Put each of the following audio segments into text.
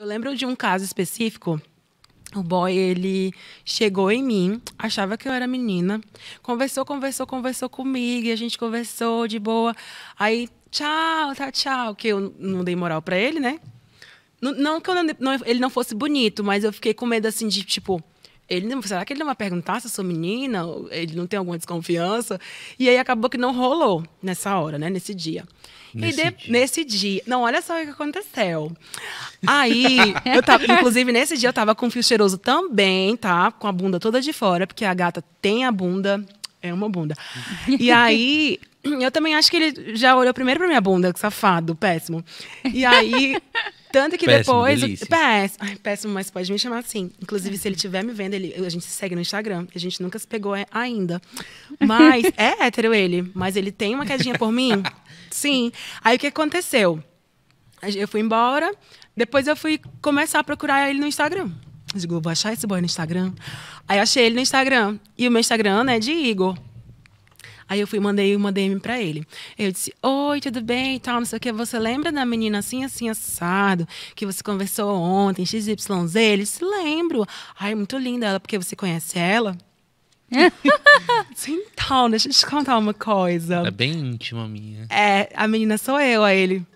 Eu lembro de um caso específico. O boy, ele chegou em mim, achava que eu era menina, conversou, conversou, conversou comigo, e a gente conversou de boa. Aí, tchau, tá, tchau, que eu não dei moral pra ele, né? Não, não que eu não, não, ele não fosse bonito, mas eu fiquei com medo, assim, de, tipo, ele não, será que ele não vai perguntar se eu sou menina? Ele não tem alguma desconfiança? E aí acabou que não rolou nessa hora, né? Nesse dia. Nesse, de, dia. nesse dia. Não, olha só o que aconteceu. Aí, eu tava, inclusive, nesse dia eu tava com fio cheiroso também, tá? Com a bunda toda de fora, porque a gata tem a bunda. É uma bunda. E aí, eu também acho que ele já olhou primeiro pra minha bunda, que safado, péssimo. E aí, tanto que péssimo, depois. Péssimo, ai, péssimo, mas pode me chamar assim. Inclusive, se ele estiver me vendo, ele, a gente se segue no Instagram. A gente nunca se pegou é, ainda. Mas é hétero ele. Mas ele tem uma quedinha por mim? Sim. Aí o que aconteceu? Eu fui embora, depois eu fui começar a procurar ele no Instagram. Eu digo, vou achar esse boy no Instagram. Aí achei ele no Instagram. E o meu Instagram né, é de Igor. Aí eu fui, mandei uma DM pra ele. Eu disse: Oi, tudo bem e tal, não sei o que. Você lembra da menina assim, assim, assado, que você conversou ontem, XYZ? Ele disse: Lembro. Ai, muito linda ela, porque você conhece ela? então, deixa eu te contar uma coisa. É bem íntima minha. É, a menina sou eu, a ele.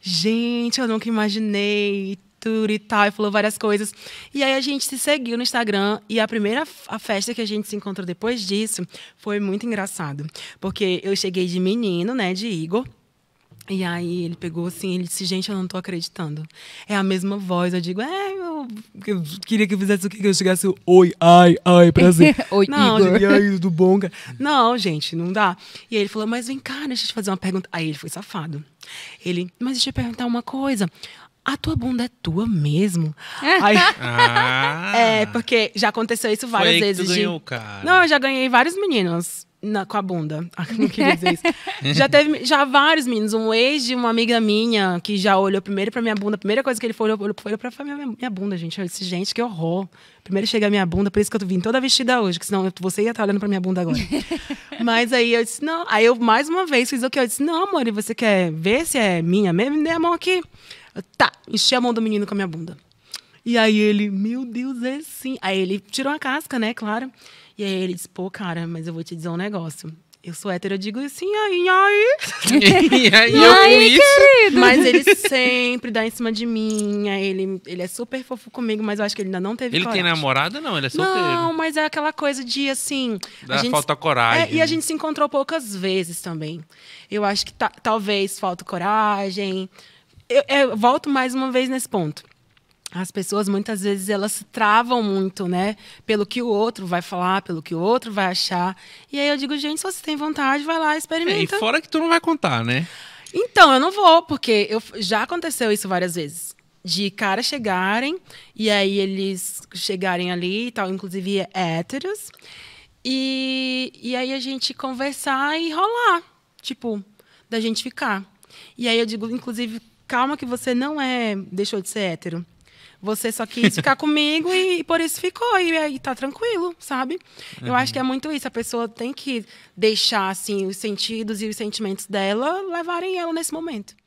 Gente, eu nunca imaginei e tal, e falou várias coisas. E aí a gente se seguiu no Instagram e a primeira a festa que a gente se encontrou depois disso foi muito engraçado, porque eu cheguei de menino, né, de Igor. E aí ele pegou assim, ele disse, gente, eu não tô acreditando. É a mesma voz, eu digo, é, eu, eu queria que eu fizesse o que? Que eu chegasse, oi, ai, ai, prazer. oi, não, Igor. Digo, do bonga. Não, gente, não dá. E aí ele falou, mas vem cá, deixa eu te fazer uma pergunta. Aí ele foi safado. Ele, mas deixa eu perguntar uma coisa a tua bunda é tua mesmo? É. Aí, ah. É, porque já aconteceu isso várias Foi vezes. Que ganhou, de... cara. Não, eu já ganhei vários meninos. Na, com a bunda. Ah, não queria dizer isso. já teve já vários meninos. Um ex de uma amiga minha que já olhou primeiro pra minha bunda. A primeira coisa que ele foi, olhou, foi olhou pra minha, minha bunda, gente. Eu disse, gente, que horror. Primeiro chega a minha bunda, por isso que eu vim toda vestida hoje, que senão você ia estar tá olhando pra minha bunda agora. Mas aí eu disse, não. Aí eu mais uma vez fiz o que? Eu disse, não, amor, e você quer ver se é minha mesmo? Me dê a mão aqui. Tá, enchi a mão do menino com a minha bunda. E aí ele, meu Deus, é sim. Aí ele tirou a casca, né, claro. E aí ele disse, pô, cara, mas eu vou te dizer um negócio. Eu sou hétero, eu digo assim, aí, aí. e aí, eu com isso. Querido. Mas ele sempre dá em cima de mim. Ele, ele é super fofo comigo, mas eu acho que ele ainda não teve Ele coragem. tem namorada, não? Ele é solteiro. Não, mas é aquela coisa de, assim... Dá gente, falta coragem. É, e a gente se encontrou poucas vezes também. Eu acho que talvez falta coragem eu, é, eu volto mais uma vez nesse ponto as pessoas muitas vezes elas travam muito, né? Pelo que o outro vai falar, pelo que o outro vai achar. E aí eu digo, gente, se você tem vontade, vai lá, experimenta. É, e fora que tu não vai contar, né? Então, eu não vou, porque eu, já aconteceu isso várias vezes. De caras chegarem, e aí eles chegarem ali e tal, inclusive héteros. E, e aí a gente conversar e rolar. Tipo, da gente ficar. E aí eu digo, inclusive, calma que você não é deixou de ser hétero. Você só quis ficar comigo e, e, por isso ficou. E, e tá tranquilo, sabe? Eu acho que é uhum. muito isso. A pessoa tem que deixar, assim, os sentidos e os sentimentos dela levarem ela nesse momento.